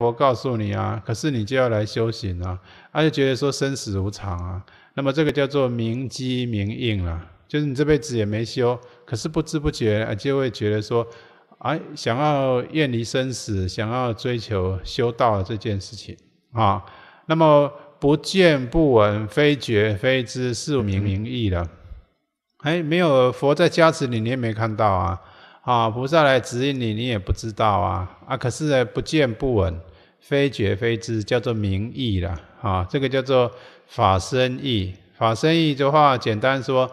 佛告诉你啊，可是你就要来修行啊，他就觉得说生死无常啊，那么这个叫做名机名应了，就是你这辈子也没修，可是不知不觉啊就会觉得说，啊想要远离生死，想要追求修道这件事情啊，那么不见不闻，非觉非知是名名义了，哎，没有佛在加持你，你也没看到啊，啊菩萨来指引你，你也不知道啊，啊可是不见不闻。非觉非知，叫做名义啦，啊，这个叫做法身义。法身义的话，简单说，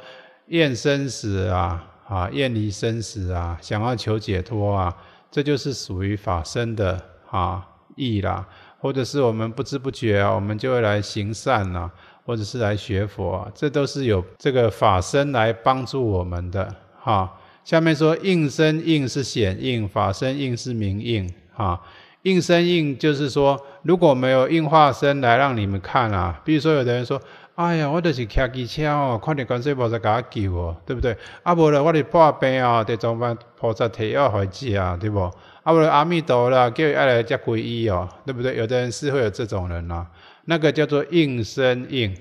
厌生死啊，啊，厌离生死啊，想要求解脱啊，这就是属于法身的啊义啦。或者是我们不知不觉啊，我们就会来行善呐，或者是来学佛，啊，这都是有这个法身来帮助我们的哈。下面说应身，应是显应，法身应是明应，哈。应身应就是说，如果没有应化身来让你们看啊，比如说有的人说，哎呀，我就是骑机车哦，看点干脆菩萨给我救哦，对不对？啊，无然我得破病哦，得从般菩萨提药回治啊，对不？啊，不然阿弥陀啦，叫爱来接皈依哦，对不对？有的人是会有这种人呐，那个叫做应身应，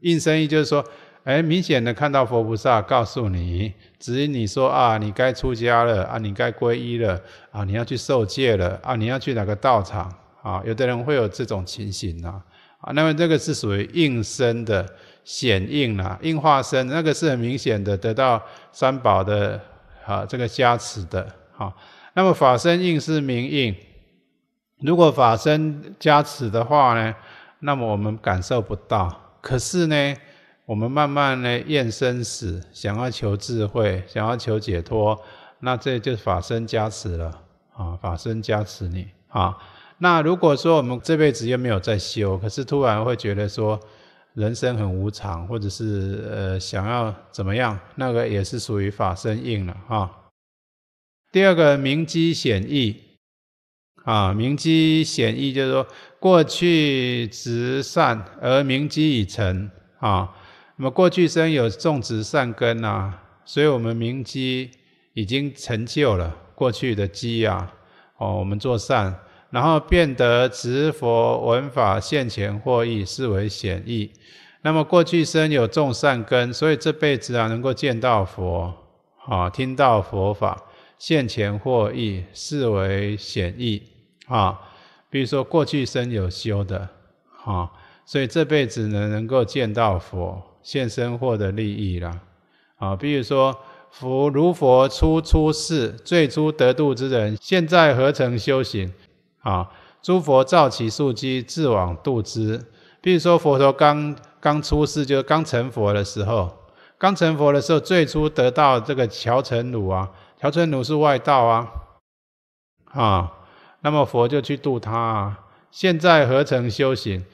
应身应就是说。哎，明显的看到佛菩萨告诉你，指引你说啊，你该出家了啊，你该皈依了啊，你要去受戒了啊，你要去哪个道场啊？有的人会有这种情形呐、啊。那么这个是属于应身的显应了，应化身那个是很明显的得到三宝的啊这个加持的。啊。那么法身应是明应，如果法身加持的话呢，那么我们感受不到，可是呢？我们慢慢呢厌生死，想要求智慧，想要求解脱，那这就是法身加持了啊！法身加持你啊。那如果说我们这辈子又没有在修，可是突然会觉得说人生很无常，或者是呃想要怎么样，那个也是属于法身应了啊。第二个明基显意啊，明基显意就是说过去执善而明基已成啊。那么过去生有种植善根啊，所以我们明基已经成就了过去的基啊。哦，我们做善，然后变得执佛闻法现前获益，是为显意。那么过去生有种善根，所以这辈子啊能够见到佛啊，听到佛法现前获益，是为显意。啊。比如说过去生有修的啊，所以这辈子能能够见到佛。现身获得利益啦，啊，比如说，佛如佛出出世，最初得度之人，现在何曾修行？啊，诸佛造其树基，自往度之。比如说，佛陀刚刚出世，就是刚成佛的时候，刚成佛的时候，最初得到这个乔成奴啊，乔成奴是外道啊，啊，那么佛就去度他，啊。现在何曾修行？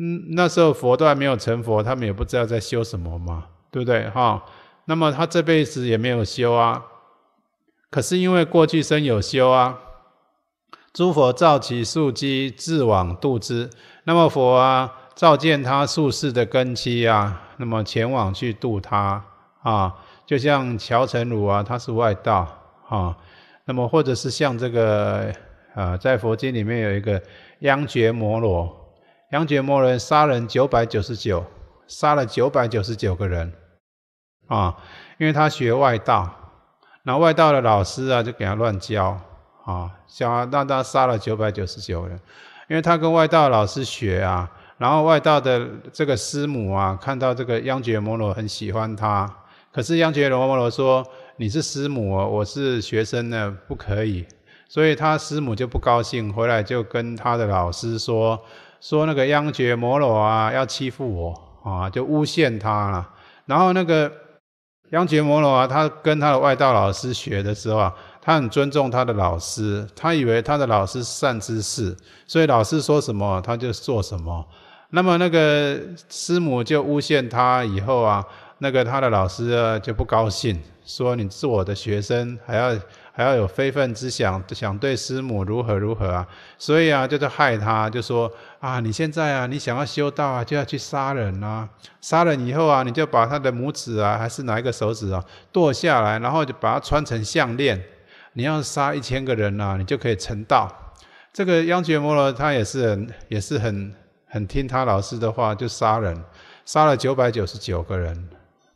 嗯，那时候佛都还没有成佛，他们也不知道在修什么嘛，对不对？哈，那么他这辈子也没有修啊，可是因为过去生有修啊，诸佛造其树基，自往度之。那么佛啊，照见他术士的根基啊，那么前往去度他啊，就像乔成儒啊，他是外道啊，那么或者是像这个啊，在佛经里面有一个央觉摩罗。央觉摩罗杀人九百九十九，杀了九百九十九个人，啊，因为他学外道，那外道的老师啊就给他乱教，啊，教让他杀了九百九十九人，因为他跟外道老师学啊，然后外道的这个师母啊，看到这个央觉摩罗很喜欢他，可是央觉摩罗说：“你是师母，我是学生呢，不可以。”所以，他师母就不高兴，回来就跟他的老师说。说那个央觉摩罗啊，要欺负我啊，就诬陷他了。然后那个央觉摩罗啊，他跟他的外道老师学的时候啊，他很尊重他的老师，他以为他的老师善知识，所以老师说什么，他就做什么。那么那个师母就诬陷他以后啊，那个他的老师啊就不高兴，说你是我的学生，还要还要有非分之想，想对师母如何如何啊？所以啊，就是害他，就说。啊，你现在啊，你想要修道啊，就要去杀人呐！杀人以后啊，你就把他的拇指啊，还是哪一个手指啊，剁下来，然后就把它穿成项链。你要杀一千个人呐，你就可以成道。这个央觉摩罗他也是，也是很很听他老师的话，就杀人，杀了九百九十九个人，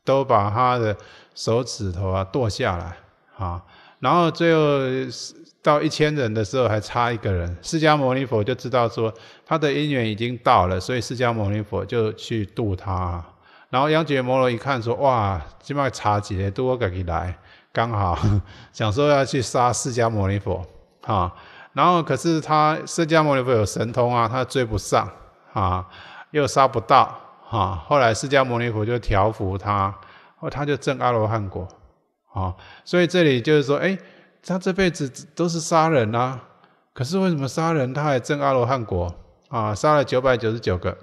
都把他的手指头啊剁下来，啊，然后最后是。到一千人的时候还差一个人，释迦牟尼佛就知道说他的因缘已经到了，所以释迦牟尼佛就去度他。然后杨戬摩罗一看说：“哇，这卖差几人，多给来，刚好 想说要去杀释迦牟尼佛啊。”然后可是他释迦牟尼佛有神通啊，他追不上啊，又杀不到啊。后来释迦牟尼佛就调伏他，后他就证阿罗汉果啊。所以这里就是说，哎。他这辈子都是杀人呐，可是为什么杀人他还证阿罗汉果啊？杀了九百九十九个，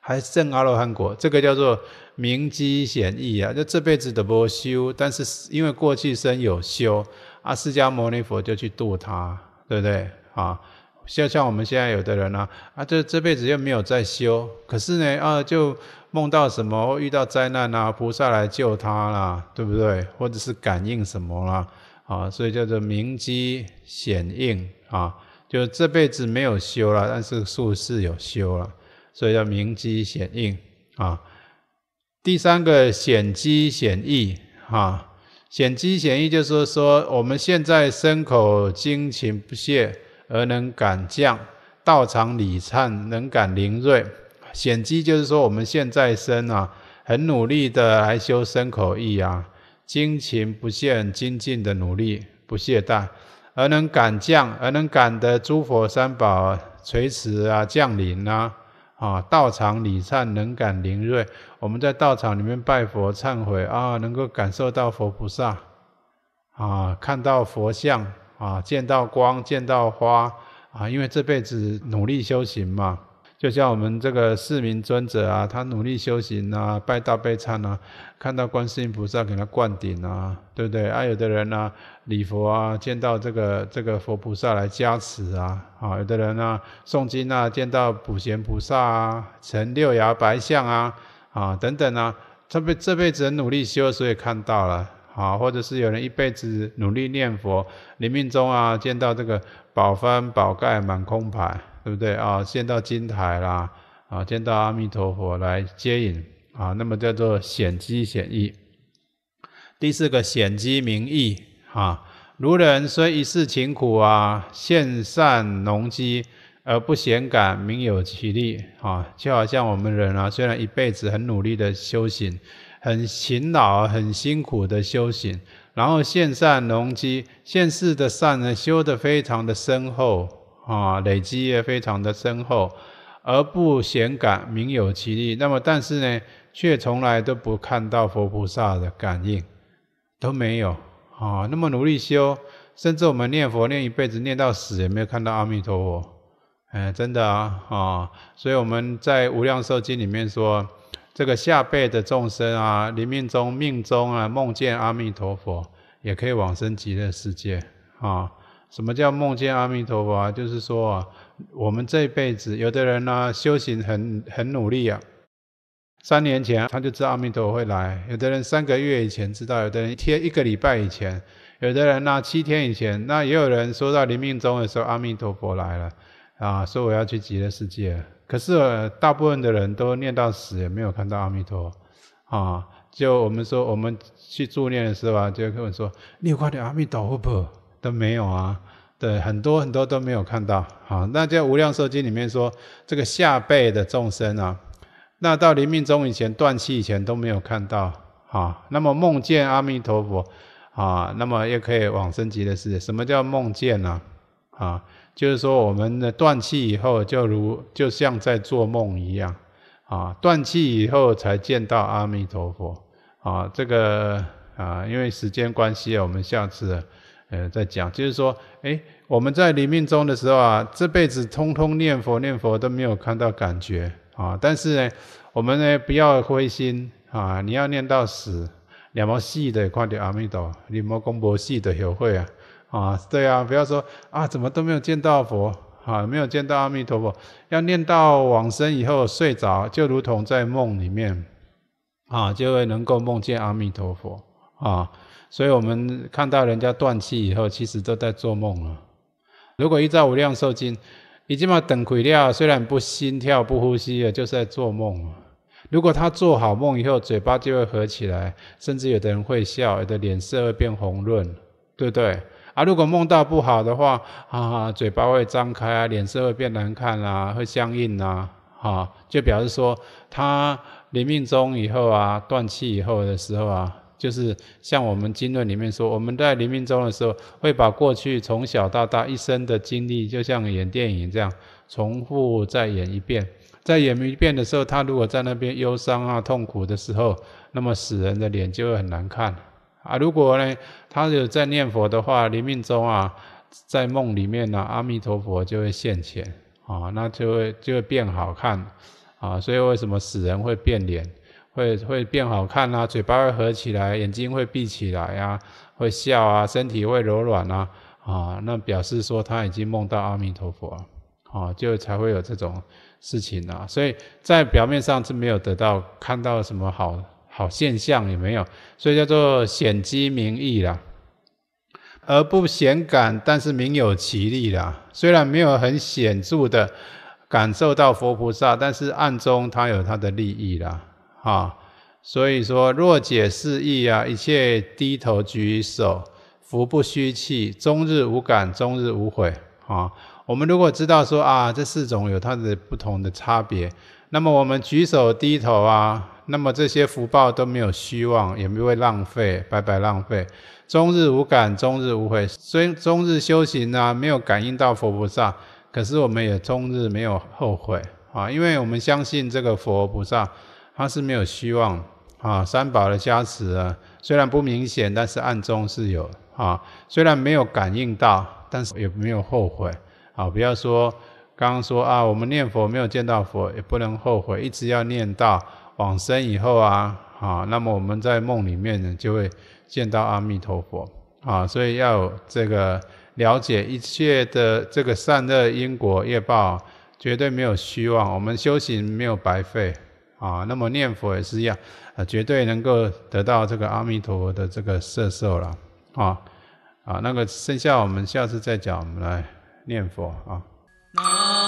还证阿罗汉果，这个叫做明基显义啊！就这辈子都不修，但是因为过去生有修啊，释迦牟尼佛就去度他，对不对啊？就像我们现在有的人呢，啊这这辈子又没有在修，可是呢啊就梦到什么遇到灾难啊，菩萨来救他啦，对不对？或者是感应什么啦？啊，所以叫做明基显应啊，就这辈子没有修了，但是术士有修了，所以叫明基显应啊。第三个显机显意啊，显机显意就是说我们现在身口精勤不懈而能感降道场理忏能感灵瑞，显机就是说我们现在身啊很努力的来修身口意啊。精勤不懈、精进的努力，不懈怠，而能感降，而能感得诸佛三宝垂慈啊降临啊！啊，道场礼忏能感灵瑞，我们在道场里面拜佛忏悔啊，能够感受到佛菩萨啊，看到佛像啊，见到光、见到花啊，因为这辈子努力修行嘛。就像我们这个四民尊者啊，他努力修行啊，拜道悲忏啊，看到观世音菩萨给他灌顶啊，对不对？啊，有的人呢礼佛啊，见到这个这个佛菩萨来加持啊，啊，有的人呢诵经啊，见到普贤菩萨啊，成六牙白象啊，啊等等啊，这辈这辈子很努力修，所以看到了啊，或者是有人一辈子努力念佛，临命中啊，见到这个宝幡宝盖满空盘。对不对啊？见到金台啦，啊，见到阿弥陀佛来接引啊，那么叫做显机显意。第四个显机明义啊，如人虽一世勤苦啊，现善农机而不显感，名有其力啊，就好像我们人啊，虽然一辈子很努力的修行，很勤劳、很辛苦的修行，然后现善农机，现世的善呢修得非常的深厚。啊，累积也非常的深厚，而不显感，名有其力。那么，但是呢，却从来都不看到佛菩萨的感应，都没有。啊，那么努力修，甚至我们念佛念一辈子，念到死也没有看到阿弥陀佛。哎，真的啊，啊！所以我们在《无量寿经》里面说，这个下辈的众生啊，临命中、命中啊，梦见阿弥陀佛，也可以往生极乐世界啊。什么叫梦见阿弥陀佛？就是说啊，我们这一辈子，有的人呢修行很很努力啊，三年前他就知道阿弥陀佛会来，有的人三个月以前知道，有的人一天一个礼拜以前，有的人呢七天以前，那也有人说到临命终的时候阿弥陀佛来了啊，说我要去极乐世界。可是大部分的人都念到死也没有看到阿弥陀佛啊。就我们说我们去助念的时候啊，就我说你有看到阿弥陀佛？都没有啊，对，很多很多都没有看到好，那在《无量寿经》里面说，这个下辈的众生啊，那到临命终以前断气以前都没有看到啊。那么梦见阿弥陀佛啊，那么也可以往生极乐世界。什么叫梦见呢？啊，就是说我们的断气以后，就如就像在做梦一样啊。断气以后才见到阿弥陀佛啊。这个啊，因为时间关系啊，我们下次。呃，在讲，就是说，哎，我们在临命中的时候啊，这辈子通通念佛念佛都没有看到感觉啊，但是呢，我们呢不要灰心啊，你要念到死，两毛细的快点阿弥陀，你毛公婆细的也会啊啊，对啊，不要说啊，怎么都没有见到佛啊，没有见到阿弥陀佛，要念到往生以后睡着，就如同在梦里面啊，就会能够梦见阿弥陀佛啊。所以我们看到人家断气以后，其实都在做梦了。如果依照无量寿经，你进门等鬼料，虽然不心跳、不呼吸了，就是在做梦。如果他做好梦以后，嘴巴就会合起来，甚至有的人会笑，有的脸色会变红润，对不对？啊，如果梦到不好的话，啊，嘴巴会张开啊，脸色会变难看啦，会僵硬啦，哈，就表示说他临命终以后啊，断气以后的时候啊。就是像我们经论里面说，我们在临命中的时候，会把过去从小到大一生的经历，就像演电影这样，重复再演一遍。在演一遍的时候，他如果在那边忧伤啊、痛苦的时候，那么死人的脸就会很难看啊。如果呢，他有在念佛的话，临命中啊，在梦里面呢，阿弥陀佛就会现前啊，那就会就会变好看啊。所以为什么死人会变脸？会会变好看啦，嘴巴会合起来，眼睛会闭起来呀，会笑啊，身体会柔软啊，啊，那表示说他已经梦到阿弥陀佛啊，就才会有这种事情啊，所以在表面上是没有得到看到什么好好现象也没有，所以叫做显机名义啦，而不显感，但是名有其利啦。虽然没有很显著的感受到佛菩萨，但是暗中他有他的利益啦。啊，所以说若解是意啊，一切低头举手，福不虚弃，终日无感，终日无悔啊。我们如果知道说啊，这四种有它的不同的差别，那么我们举手低头啊，那么这些福报都没有虚妄，也不会浪费，白白浪费。终日无感，终日无悔，虽终日修行啊，没有感应到佛菩萨，可是我们也终日没有后悔啊，因为我们相信这个佛菩萨。它是没有希望啊，三宝的加持啊，虽然不明显，但是暗中是有啊。虽然没有感应到，但是也没有后悔啊。不要说刚刚说啊，我们念佛没有见到佛，也不能后悔，一直要念到往生以后啊，啊，那么我们在梦里面呢，就会见到阿弥陀佛啊。所以要这个了解一切的这个善恶因果业报，绝对没有虚妄，我们修行没有白费。啊，那么念佛也是一样，啊，绝对能够得到这个阿弥陀佛的这个色受了，啊，啊，那个剩下我们下次再讲，我们来念佛啊。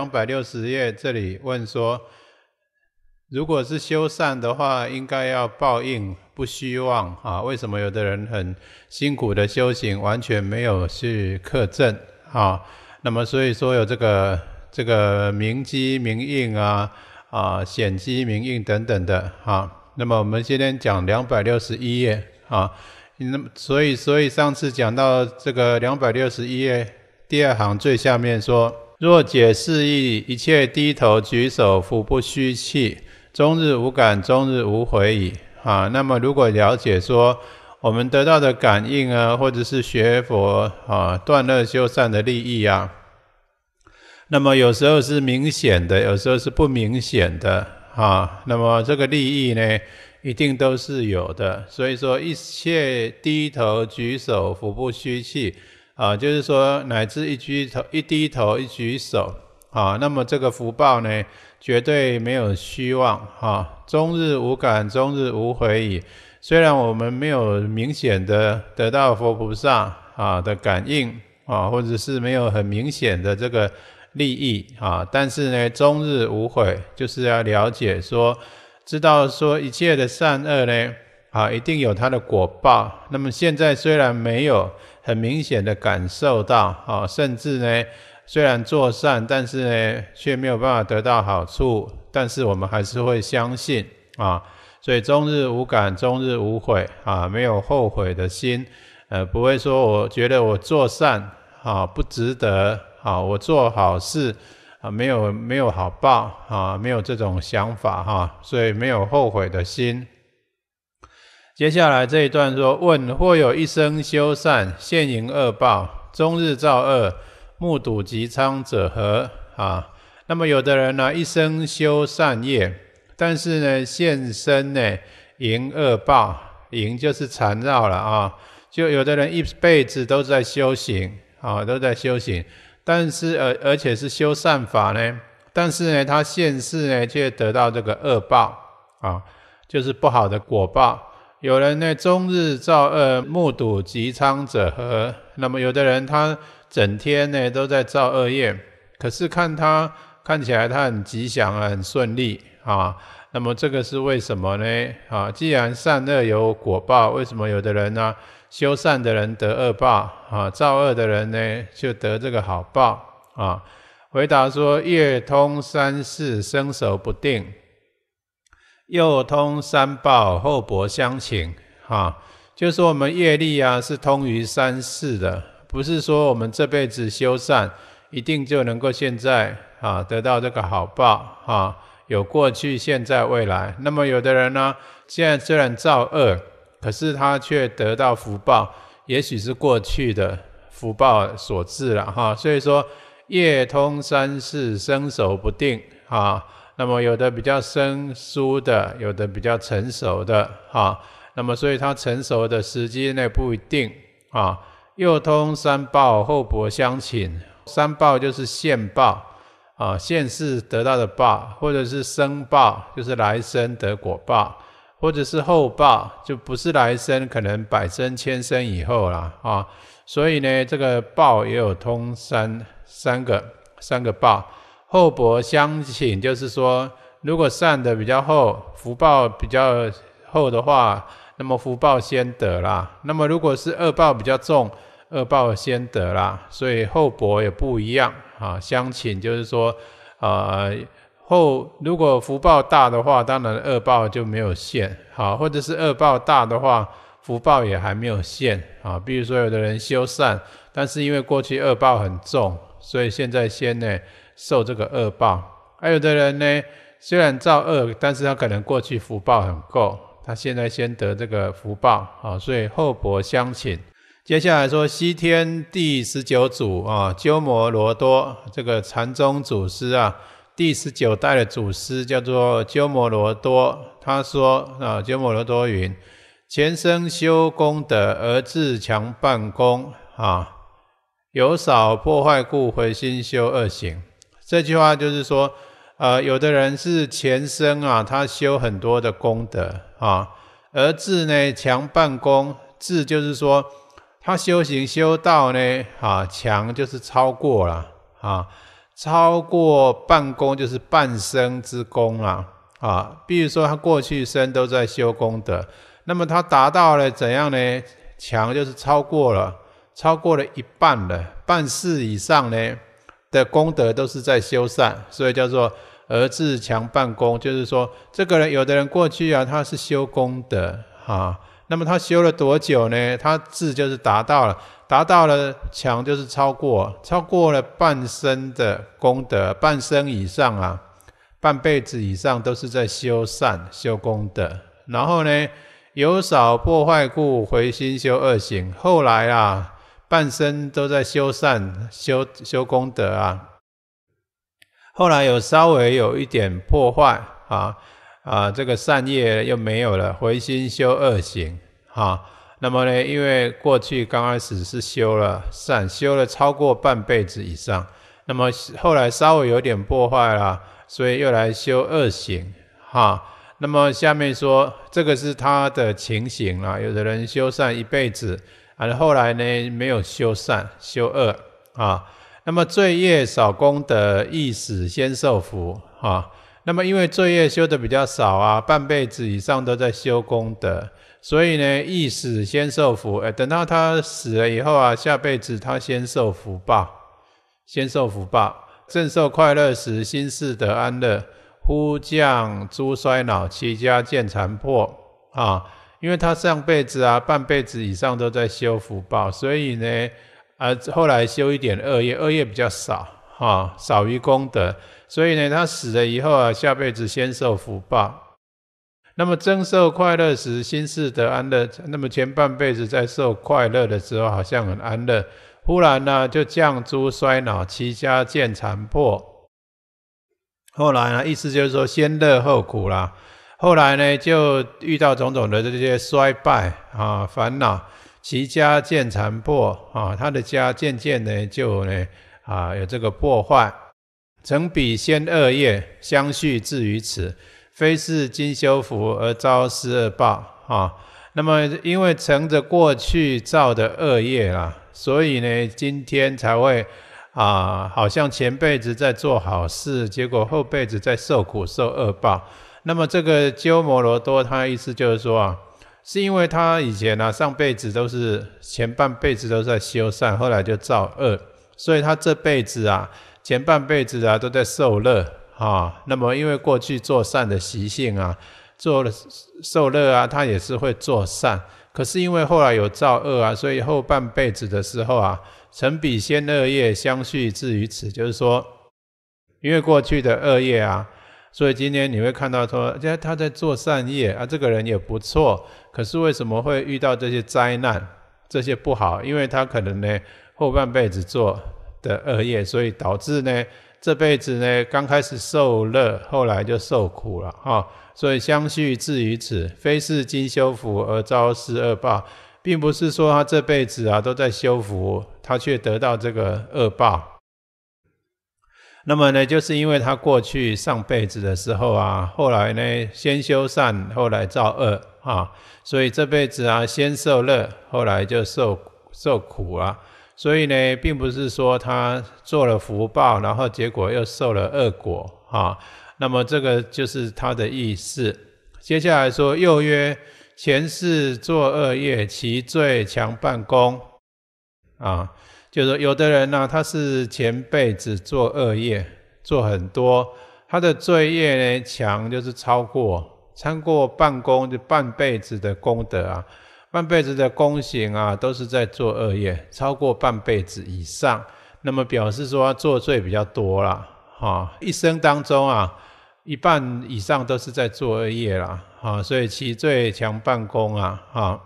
两百六十页这里问说，如果是修善的话，应该要报应不虚妄啊？为什么有的人很辛苦的修行，完全没有去克正啊？那么所以说有这个这个明机明印啊啊显机明印等等的啊。那么我们今天讲两百六十一页啊，那么所以所以上次讲到这个两百六十一页第二行最下面说。若解释意，一切低头举手，腹不虚气，终日无感，终日无悔矣。啊，那么如果了解说，我们得到的感应啊，或者是学佛啊，断乐修善的利益啊，那么有时候是明显的，有时候是不明显的。啊，那么这个利益呢，一定都是有的。所以说，一切低头举手，腹不虚气。啊，就是说，乃至一举头、一低头、一举手，啊，那么这个福报呢，绝对没有虚妄，哈，终日无感，终日无悔矣。虽然我们没有明显的得到佛菩萨啊的感应，啊，或者是没有很明显的这个利益，啊，但是呢，终日无悔，就是要了解说，知道说一切的善恶呢，啊，一定有它的果报。那么现在虽然没有。很明显的感受到啊，甚至呢，虽然做善，但是呢，却没有办法得到好处，但是我们还是会相信啊，所以终日无感，终日无悔啊，没有后悔的心，呃，不会说我觉得我做善啊不值得啊，我做好事啊没有没有好报啊，没有这种想法哈，所以没有后悔的心。接下来这一段说：问或有一生修善，现行恶报，终日造恶，目睹吉昌者何？啊，那么有的人呢，一生修善业，但是呢，现身呢，迎恶报，迎就是缠绕了啊。就有的人一辈子都在修行啊，都在修行，但是而而且是修善法呢，但是呢，他现世呢，却得到这个恶报啊，就是不好的果报。有人呢，终日造恶，目睹吉昌者何？那么有的人他整天呢都在造恶业，可是看他看起来他很吉祥啊，很顺利啊。那么这个是为什么呢？啊，既然善恶有果报，为什么有的人呢修善的人得恶报啊，造恶的人呢就得这个好报啊？回答说：业通三世，身手不定。又通三报，厚薄相请。哈，就是说我们业力啊，是通于三世的，不是说我们这辈子修善，一定就能够现在啊得到这个好报，哈，有过去、现在、未来。那么有的人呢，现在虽然造恶，可是他却得到福报，也许是过去的福报所致了，哈。所以说，业通三世，生手不定，啊。那么有的比较生疏的，有的比较成熟的，哈，那么所以它成熟的时机呢不一定啊。又通三报，厚薄相请。三报就是现报啊，现世得到的报，或者是生报，就是来生得果报，或者是后报，就不是来生，可能百生千生以后啦。啊。所以呢，这个报也有通三三个三个报。厚薄相请，就是说，如果善的比较厚，福报比较厚的话，那么福报先得啦。那么如果是恶报比较重，恶报先得啦。所以厚薄也不一样啊。相请就是说，呃，厚如果福报大的话，当然恶报就没有限，好；或者是恶报大的话，福报也还没有限啊。比如说，有的人修善，但是因为过去恶报很重，所以现在先呢。受这个恶报，还有的人呢，虽然造恶，但是他可能过去福报很够，他现在先得这个福报啊，所以厚薄相请。接下来说西天第十九祖啊，鸠摩罗多这个禅宗祖师啊，第十九代的祖师叫做鸠摩罗多，他说啊，鸠摩罗多云：前生修功德而自强半功啊，有少破坏故，回心修恶行。这句话就是说，呃，有的人是前生啊，他修很多的功德啊，而智呢强半功，智就是说他修行修道呢，啊，强就是超过了啊，超过半功就是半生之功啊啊。比如说他过去生都在修功德，那么他达到了怎样呢？强就是超过了，超过了一半了，半世以上呢。的功德都是在修善，所以叫做“而自强半功”。就是说，这个人有的人过去啊，他是修功德啊，那么他修了多久呢？他自就是达到了，达到了强就是超过，超过了半生的功德，半生以上啊，半辈子以上都是在修善、修功德。然后呢，有少破坏故，回心修恶行。后来啊。半生都在修善、修修功德啊，后来有稍微有一点破坏啊，啊，这个善业又没有了，回心修恶行哈。那么呢，因为过去刚开始是修了善，修了超过半辈子以上，那么后来稍微有点破坏了，所以又来修恶行哈。那么下面说这个是他的情形啊。有的人修善一辈子。还是后来呢？没有修善修恶啊。那么罪业少功德，易死先受福啊。那么因为罪业修的比较少啊，半辈子以上都在修功德，所以呢，易死先受福。哎，等到他死了以后啊，下辈子他先受福报，先受福报。正受快乐时，心事得安乐；忽降诸衰老，其家渐残破啊。因为他上辈子啊，半辈子以上都在修福报，所以呢，啊，后来修一点恶业，恶业比较少，哈，少于功德，所以呢，他死了以后啊，下辈子先受福报，那么增受快乐时，心事得安乐。那么前半辈子在受快乐的时候，好像很安乐，忽然呢，就降诸衰恼，其家见残破。后来呢，意思就是说，先乐后苦啦。后来呢，就遇到种种的这些衰败啊，烦恼，其家渐残破啊，他的家渐渐呢，就呢啊有这个破坏。曾彼先恶业，相续至于此，非是今修福而遭失恶报啊。那么因为承着过去造的恶业啦，所以呢，今天才会啊，好像前辈子在做好事，结果后辈子在受苦受恶报。那么这个鸠摩罗多，他意思就是说啊，是因为他以前啊上辈子都是前半辈子都在修善，后来就造恶，所以他这辈子啊前半辈子啊都在受乐啊。那么因为过去做善的习性啊，做了受乐啊，他也是会做善。可是因为后来有造恶啊，所以后半辈子的时候啊，成比先恶业相续至于此，就是说，因为过去的恶业啊。所以今天你会看到说，他在做善业啊，这个人也不错。可是为什么会遇到这些灾难、这些不好？因为他可能呢后半辈子做的恶业，所以导致呢这辈子呢刚开始受乐，后来就受苦了哈。所以相续至于此，非是今修福而遭是恶报，并不是说他这辈子啊都在修福，他却得到这个恶报。那么呢，就是因为他过去上辈子的时候啊，后来呢先修善，后来造恶啊，所以这辈子啊先受乐，后来就受受苦啊。所以呢，并不是说他做了福报，然后结果又受了恶果啊。那么这个就是他的意思。接下来说又曰，前世作恶业，其罪强半功啊。就是有的人呢，他是前辈子做恶业，做很多，他的罪业呢强，就是超过超过半功，就半辈子的功德啊，半辈子的功行啊，都是在做恶业，超过半辈子以上，那么表示说他做罪比较多啦。哈，一生当中啊，一半以上都是在做恶业啦，啊，所以其罪强半功啊，啊，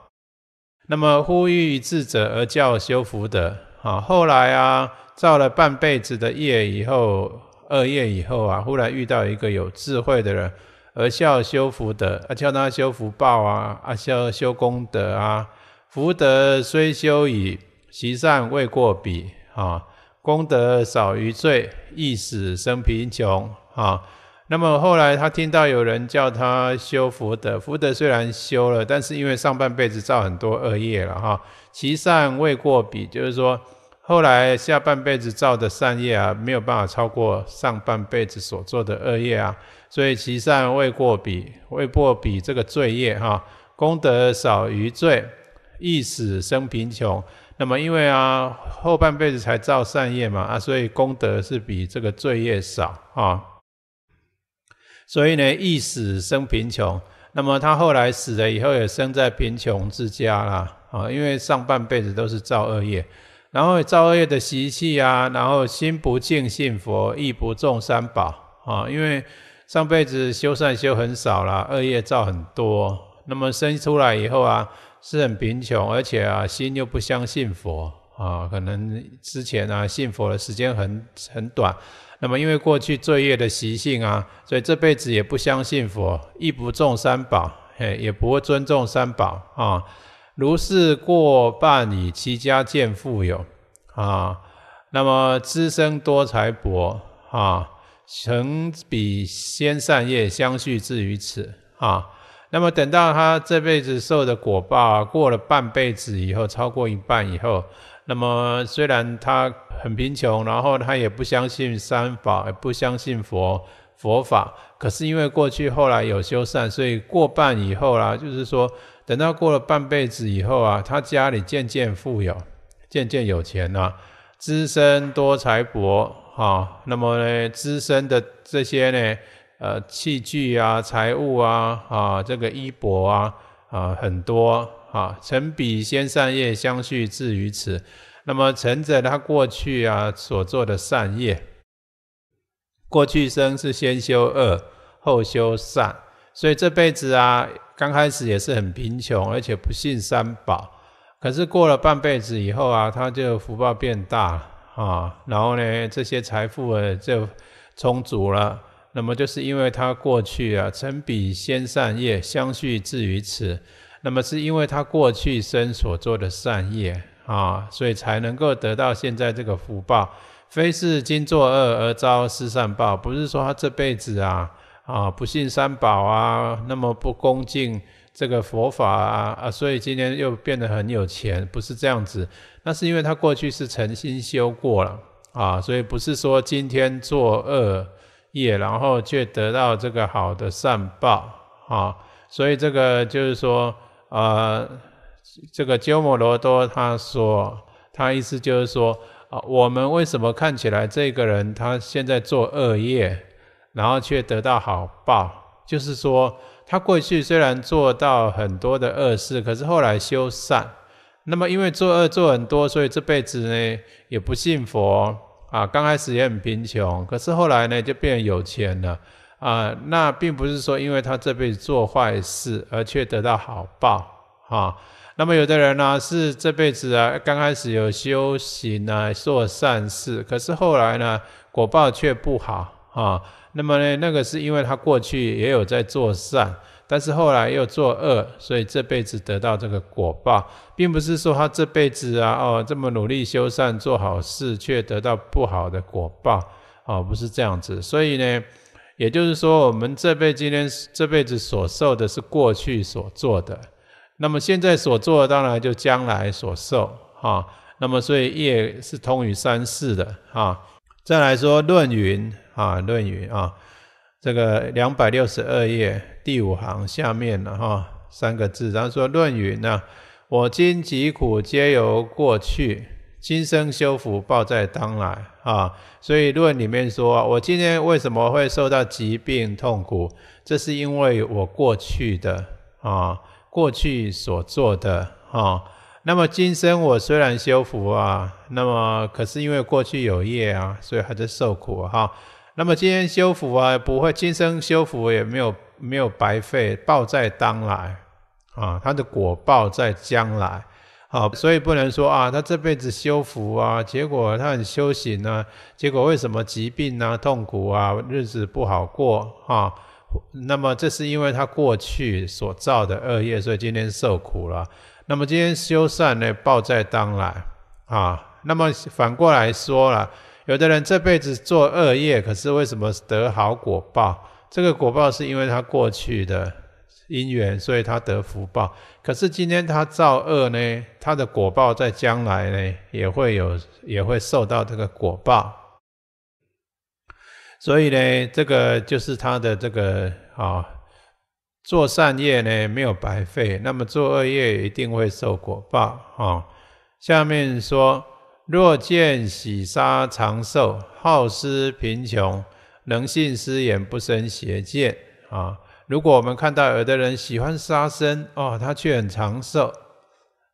那么呼吁智者而教修福德。啊，后来啊，造了半辈子的业以后，恶业以后啊，忽然遇到一个有智慧的人，而孝修福德，啊，叫他修福报啊，啊，教修功德啊，福德虽修矣，习善未过彼啊，功德少于罪，易死生贫穷啊。那么后来他听到有人叫他修福德，福德虽然修了，但是因为上半辈子造很多恶业了哈，其善未过彼，就是说后来下半辈子造的善业啊，没有办法超过上半辈子所做的恶业啊，所以其善未过彼，未过彼这个罪业哈，功德少于罪，易死生贫穷。那么因为啊后半辈子才造善业嘛啊，所以功德是比这个罪业少啊。所以呢，一死生贫穷。那么他后来死了以后，也生在贫穷之家啦。啊，因为上半辈子都是造恶业，然后造恶业的习气啊，然后心不敬信佛，亦不重三宝啊。因为上辈子修善修很少啦，恶业造很多，那么生出来以后啊，是很贫穷，而且啊，心又不相信佛啊，可能之前啊，信佛的时间很很短。那么，因为过去罪业的习性啊，所以这辈子也不相信佛，亦不重三宝，嘿，也不尊重三宝啊。如是过半以其家见富有啊。那么资深多财帛啊，成彼先善业相续至于此啊。那么等到他这辈子受的果报过了半辈子以后，超过一半以后，那么虽然他。很贫穷，然后他也不相信三法，也不相信佛佛法。可是因为过去后来有修善，所以过半以后啦，就是说等到过了半辈子以后啊，他家里渐渐富有，渐渐有钱了，资深多财帛哈。那么呢，资深的这些呢，呃，器具啊、财物啊、啊这个衣帛啊啊很多啊，成比先善业相续至于此。那么承者，他过去啊所做的善业，过去生是先修恶后修善，所以这辈子啊刚开始也是很贫穷，而且不信三宝。可是过了半辈子以后啊，他就福报变大啊，然后呢这些财富啊就充足了。那么就是因为他过去啊曾彼先善业相续至于此，那么是因为他过去生所做的善业。啊，所以才能够得到现在这个福报，非是今作恶而遭失善报，不是说他这辈子啊啊不信三宝啊，那么不恭敬这个佛法啊，啊，所以今天又变得很有钱，不是这样子，那是因为他过去是诚心修过了啊，所以不是说今天作恶业，然后却得到这个好的善报啊，所以这个就是说呃。这个鸠摩罗多他说，他意思就是说啊，我们为什么看起来这个人他现在做恶业，然后却得到好报？就是说他过去虽然做到很多的恶事，可是后来修善，那么因为做恶做很多，所以这辈子呢也不信佛啊。刚开始也很贫穷，可是后来呢就变有钱了啊。那并不是说因为他这辈子做坏事而却得到好报啊。那么有的人呢，是这辈子啊，刚开始有修行啊，做善事，可是后来呢，果报却不好啊。那么呢，那个是因为他过去也有在做善，但是后来又作恶，所以这辈子得到这个果报，并不是说他这辈子啊，哦，这么努力修善、做好事，却得到不好的果报哦，不是这样子。所以呢，也就是说，我们这辈今天这辈子所受的是过去所做的。那么现在所做的，当然就将来所受啊。那么所以业是通于三世的啊。再来说《论云啊，《论云啊，这个两百六十二页第五行下面了哈，三个字，然后说《论云呢，我今疾苦皆由过去，今生修福报在当来啊。所以论里面说，我今天为什么会受到疾病痛苦？这是因为我过去的啊。过去所做的哈，那么今生我虽然修福啊，那么可是因为过去有业啊，所以还在受苦哈。那么今天修福啊，不会今生修福也没有没有白费，报在当来啊，他的果报在将来好，所以不能说啊，他这辈子修福啊，结果他很修行啊，结果为什么疾病啊、痛苦啊、日子不好过啊？那么这是因为他过去所造的恶业，所以今天受苦了。那么今天修善呢，报在当来啊。那么反过来说了，有的人这辈子做恶业，可是为什么得好果报？这个果报是因为他过去的因缘，所以他得福报。可是今天他造恶呢，他的果报在将来呢，也会有，也会受到这个果报。所以呢，这个就是他的这个啊，做善业呢没有白费，那么做恶业一定会受果报啊。下面说：若见喜杀长寿，好施贫穷，能信施言，不生邪见啊。如果我们看到有的人喜欢杀生哦，他却很长寿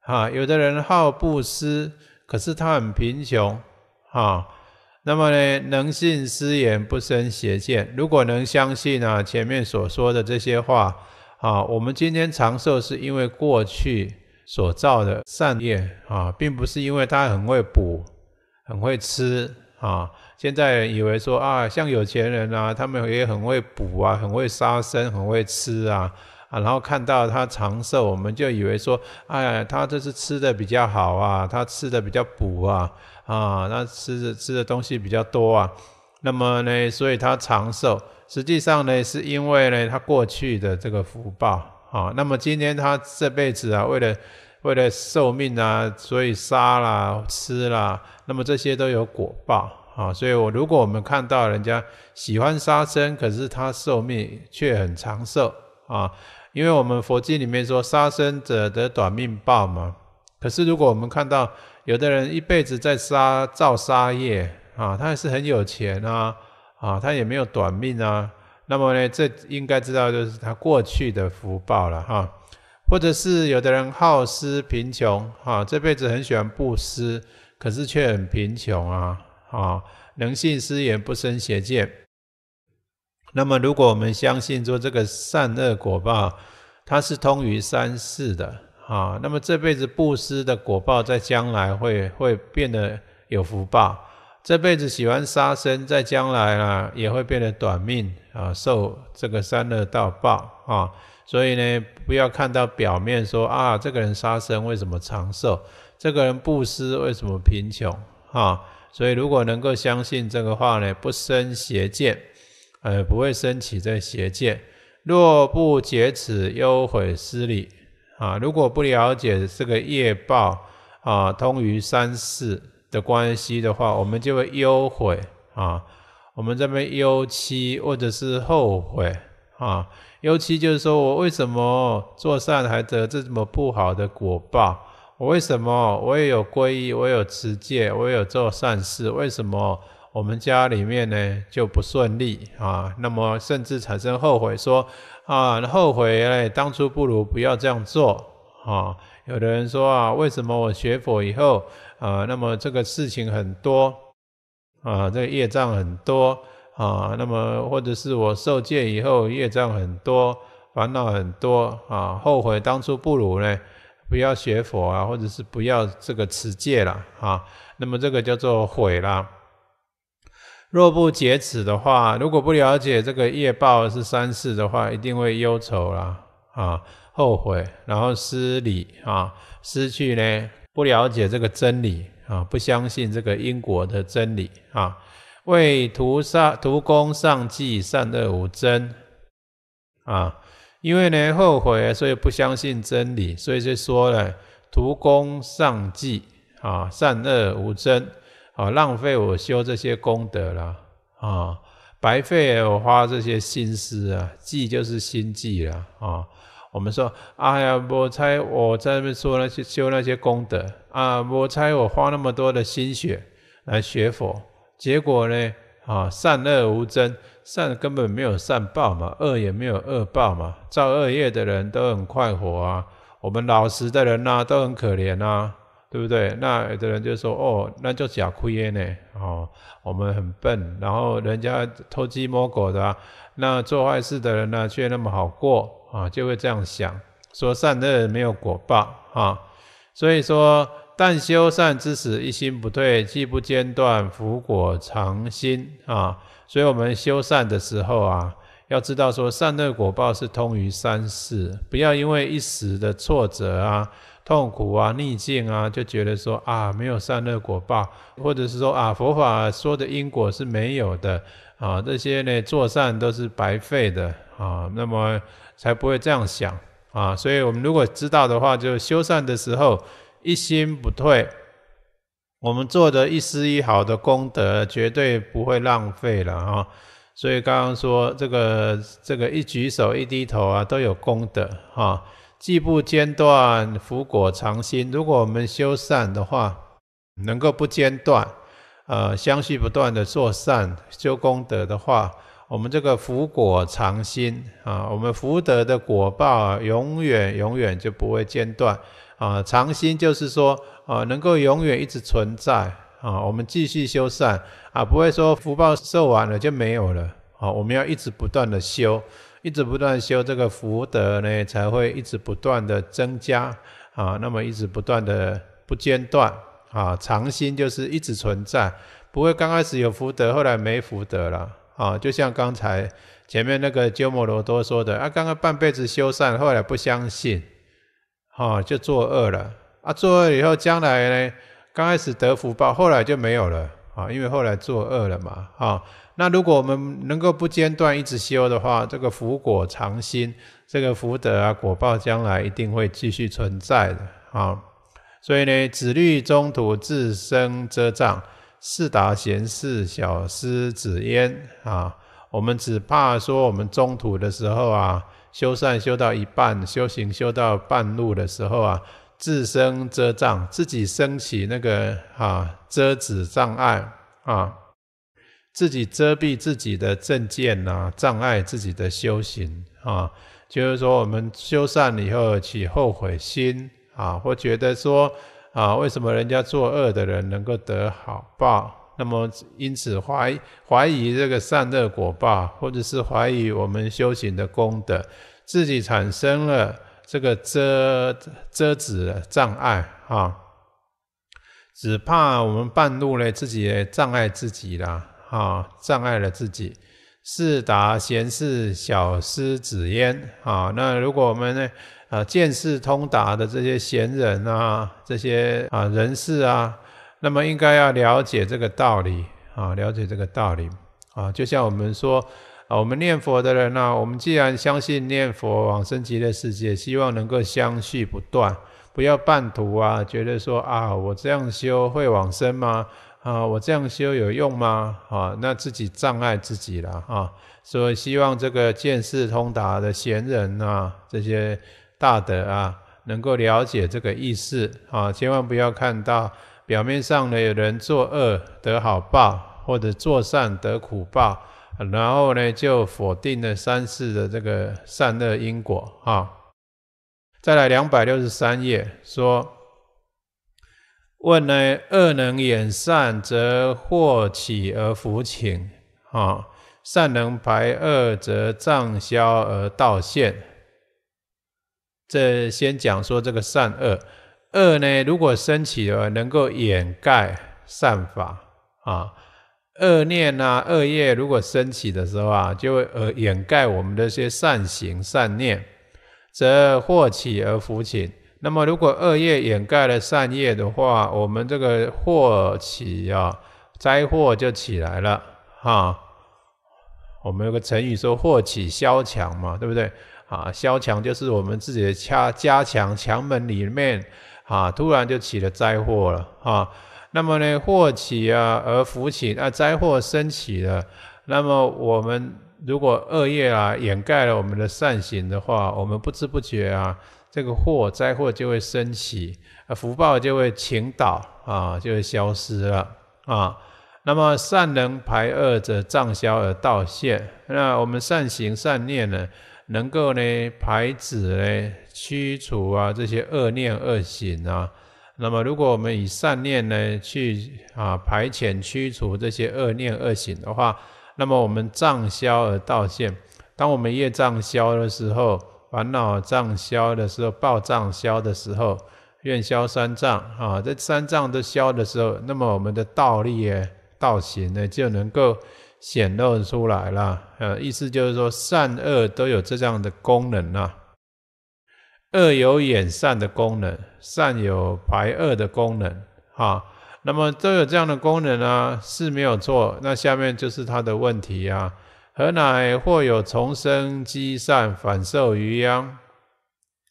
啊；有的人好布施，可是他很贫穷啊。那么呢，能信思言不生邪见。如果能相信啊，前面所说的这些话啊，我们今天长寿是因为过去所造的善业啊，并不是因为他很会补、很会吃啊。现在以为说啊，像有钱人啊，他们也很会补啊，很会杀生、很会吃啊啊，然后看到他长寿，我们就以为说，哎，他这是吃的比较好啊，他吃的比较补啊。啊，那吃吃的东西比较多啊，那么呢，所以他长寿。实际上呢，是因为呢，他过去的这个福报啊。那么今天他这辈子啊，为了为了寿命啊，所以杀啦吃啦，那么这些都有果报啊。所以我如果我们看到人家喜欢杀生，可是他寿命却很长寿啊，因为我们佛经里面说杀生者得短命报嘛。可是如果我们看到，有的人一辈子在沙造沙业啊，他还是很有钱啊，啊，他也没有短命啊。那么呢，这应该知道就是他过去的福报了哈。或者是有的人好施贫穷啊，这辈子很喜欢布施，可是却很贫穷啊。啊，能信施言不生邪见。那么，如果我们相信说这个善恶果报，它是通于三世的。啊，那么这辈子布施的果报在将来会会变得有福报。这辈子喜欢杀生，在将来啊、也会变得短命啊，受这个三恶道报啊。所以呢，不要看到表面说啊，这个人杀生为什么长寿？这个人布施为什么贫穷？啊。所以如果能够相信这个话呢，不生邪见，呃，不会升起这邪见。若不解此忧悔失礼。啊，如果不了解这个业报啊，通于三世的关系的话，我们就会忧悔啊。我们这边忧戚或者是后悔啊，忧戚就是说我为什么做善还得这么不好的果报？我为什么我也有皈依，我有持戒，我有做善事，为什么我们家里面呢就不顺利啊？那么甚至产生后悔说。啊，后悔哎，当初不如不要这样做啊！有的人说啊，为什么我学佛以后啊，那么这个事情很多啊，这个业障很多啊，那么或者是我受戒以后业障很多，烦恼很多啊，后悔当初不如呢，不要学佛啊，或者是不要这个持戒了啊，那么这个叫做悔了。若不解此的话，如果不了解这个业报是三世的话，一定会忧愁啦，啊，后悔，然后失礼啊，失去呢，不了解这个真理啊，不相信这个因果的真理啊，为徒上徒功上计，善恶无真啊，因为呢后悔，所以不相信真理，所以就说了徒功上计啊，善恶无真。啊，浪费我修这些功德啦，啊，白费我花这些心思啊，计就是心计了啊。我们说，哎呀，我猜我在那边说那些修那些功德啊，我猜我花那么多的心血来学佛，结果呢，啊，善恶无争，善根本没有善报嘛，恶也没有恶报嘛，造恶业的人都很快活啊，我们老实的人呐，都很可怜啊。对不对？那有的人就说：“哦，那就假亏耶呢？哦，我们很笨，然后人家偷鸡摸狗的，那做坏事的人呢却那么好过啊，就会这样想，说善恶没有果报啊。所以说，但修善之时，一心不退，既不间断，福果常新啊。所以，我们修善的时候啊，要知道说善恶果报是通于三世，不要因为一时的挫折啊。”痛苦啊，逆境啊，就觉得说啊，没有善恶果报，或者是说啊，佛法说的因果是没有的啊，这些呢，做善都是白费的啊，那么才不会这样想啊。所以我们如果知道的话，就修善的时候一心不退，我们做的一丝一毫的功德绝对不会浪费了啊。所以刚刚说这个这个一举手一低头啊，都有功德啊。既不间断，福果常新。如果我们修善的话，能够不间断，呃，相续不断的做善修功德的话，我们这个福果常新啊，我们福德的果报永远永远就不会间断啊。常新就是说，啊，能够永远一直存在啊。我们继续修善啊，不会说福报受完了就没有了啊。我们要一直不断的修。一直不断修这个福德呢，才会一直不断的增加啊。那么一直不断的不间断啊，常心就是一直存在，不会刚开始有福德，后来没福德了啊。就像刚才前面那个鸠摩罗多说的啊，刚刚半辈子修善，后来不相信，啊，就作恶了啊。作恶以后，将来呢，刚开始得福报，后来就没有了。啊，因为后来作恶了嘛，啊，那如果我们能够不间断一直修的话，这个福果常新，这个福德啊果报将来一定会继续存在的啊，所以呢，子律中途自生遮障，是达贤士小师子焉啊，我们只怕说我们中途的时候啊，修善修到一半，修行修到半路的时候啊。自身遮障，自己升起那个啊遮止障碍啊，自己遮蔽自己的正见呐，障碍自己的修行啊。就是说，我们修善以后起后悔心啊，或觉得说啊，为什么人家作恶的人能够得好报？那么因此怀怀疑这个善恶果报，或者是怀疑我们修行的功德，自己产生了。这个遮遮止障碍啊，只怕我们半路呢，自己障碍自己啦，啊，障碍了自己。是达贤士，小师子焉啊。那如果我们呢，啊，见识通达的这些贤人啊，这些啊人士啊，那么应该要了解这个道理啊，了解这个道理啊，就像我们说。啊，我们念佛的人啊，我们既然相信念佛往生极乐世界，希望能够相续不断，不要半途啊，觉得说啊，我这样修会往生吗？啊，我这样修有用吗？啊，那自己障碍自己了啊。所以希望这个见事通达的贤人啊，这些大德啊，能够了解这个意思啊，千万不要看到表面上呢有人作恶得好报，或者作善得苦报。然后呢，就否定了三世的这个善恶因果啊。再来两百六十三页，说问呢，恶能掩善，则祸起而福请啊；善能排恶，则障消而道现。这先讲说这个善恶，恶呢，如果升起而能够掩盖善法啊。恶念啊，恶业如果升起的时候啊，就会呃掩盖我们的一些善行善念，则祸起而福起。那么，如果恶业掩盖了善业的话，我们这个祸起啊，灾祸就起来了哈。我们有个成语说“祸起萧墙”嘛，对不对？啊，萧墙就是我们自己的家家墙墙门里面啊，突然就起了灾祸了啊。那么呢，祸起啊，而福起那灾祸升起了。那么我们如果恶业啊掩盖了我们的善行的话，我们不知不觉啊，这个祸灾祸就会升起，啊福报就会倾倒啊，就会消失了啊。那么善能排恶者，障消而道现。那我们善行善念呢，能够呢排止呢驱除啊这些恶念恶行啊。那么，如果我们以善念呢去啊排遣驱除这些恶念恶行的话，那么我们障消而道现。当我们业障消的时候，烦恼障消的时候，报障消的时候，愿消三障啊，这三障都消的时候，那么我们的道力、道行呢就能够显露出来了。呃，意思就是说，善恶都有这样的功能啊。恶有掩善的功能，善有排恶的功能，哈，那么都有这样的功能啊，是没有错。那下面就是他的问题啊：何乃或有重生积善反受于殃，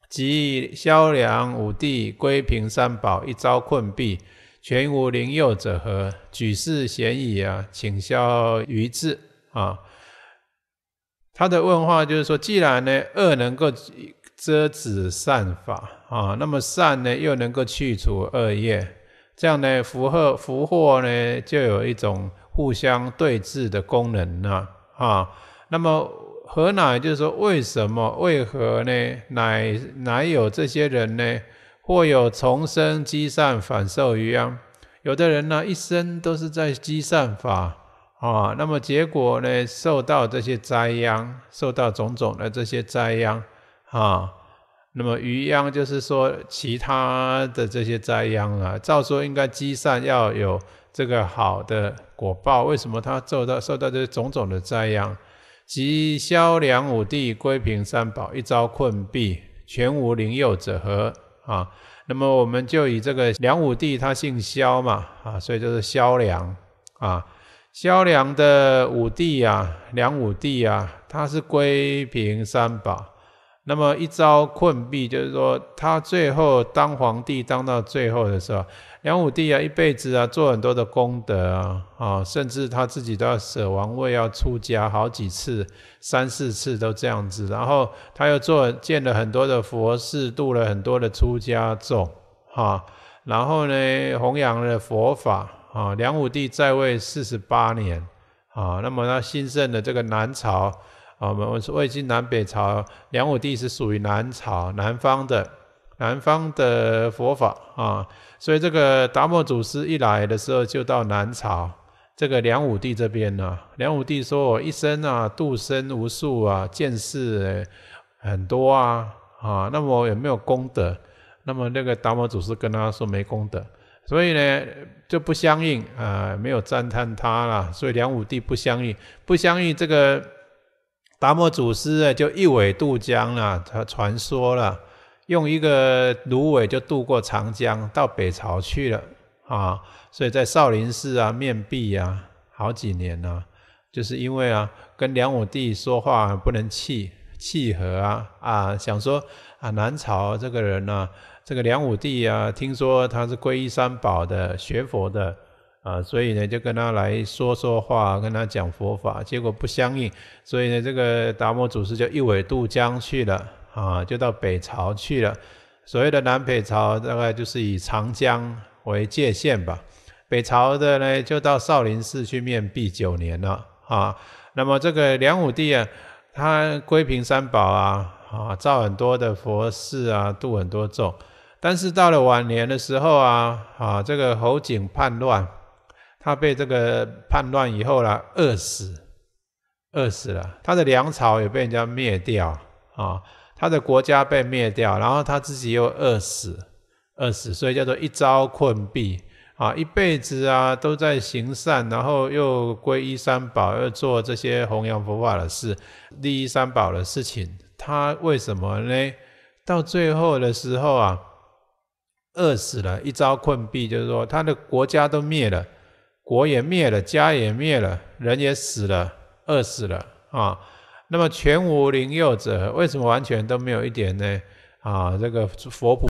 及萧梁五帝归平三宝一朝困毙，全无灵佑者何？举世嫌疑啊，请消愚智啊！他的问话就是说：既然呢，恶能够。遮止善法啊，那么善呢又能够去除恶业，这样呢福祸福祸呢就有一种互相对峙的功能呢啊。那么何乃就是说为什么为何呢？乃乃有这些人呢，或有重生积善反受于殃。有的人呢一生都是在积善法啊，那么结果呢受到这些灾殃，受到种种的这些灾殃。啊，那么余殃就是说，其他的这些灾殃啊，照说应该积善要有这个好的果报，为什么他受到受到这种种的灾殃？即萧梁武帝归平三宝，一朝困毙，全无灵佑者何？啊，那么我们就以这个梁武帝，他姓萧嘛，啊，所以就是萧梁，啊，萧梁的武帝啊，梁武帝啊，他是归平三宝。那么一朝困毙，就是说他最后当皇帝当到最后的时候，梁武帝啊，一辈子啊做很多的功德啊，啊，甚至他自己都要舍王位要出家好几次，三四次都这样子。然后他又做建了很多的佛寺，度了很多的出家众，哈。然后呢，弘扬了佛法啊。梁武帝在位四十八年啊，那么他兴盛的这个南朝。我们说魏晋南北朝，梁武帝是属于南朝南方的，南方的佛法啊，所以这个达摩祖师一来的时候，就到南朝这个梁武帝这边呢。梁武帝说我一生啊度生无数啊，见诶。很多啊，啊，那么有没有功德？那么那个达摩祖师跟他说没功德，所以呢就不相应啊，没有赞叹他了，所以梁武帝不相应，不相应这个。达摩祖师啊，就一苇渡江了。他传说了，用一个芦苇就渡过长江，到北朝去了啊。所以在少林寺啊，面壁啊，好几年呢，就是因为啊，跟梁武帝说话不能契契合啊啊，想说啊，南朝这个人呢，这个梁武帝啊，听说他是皈依三宝的学佛的。啊，所以呢，就跟他来说说话，跟他讲佛法，结果不相应，所以呢，这个达摩祖师就一苇渡江去了，啊，就到北朝去了。所谓的南北朝大概就是以长江为界限吧。北朝的呢，就到少林寺去面壁九年了，啊，那么这个梁武帝啊，他归平三宝啊，啊，造很多的佛寺啊，度很多众，但是到了晚年的时候啊，啊，这个侯景叛乱。他被这个叛乱以后啦，饿死，饿死了。他的粮草也被人家灭掉啊，他的国家被灭掉，然后他自己又饿死，饿死，所以叫做一朝困毙啊，一辈子啊都在行善，然后又皈依三宝，又做这些弘扬佛法的事、利益三宝的事情。他为什么呢？到最后的时候啊，饿死了，一朝困毙，就是说他的国家都灭了。国也灭了，家也灭了，人也死了，饿死了啊！那么全无灵佑者，为什么完全都没有一点呢？啊，这个佛菩。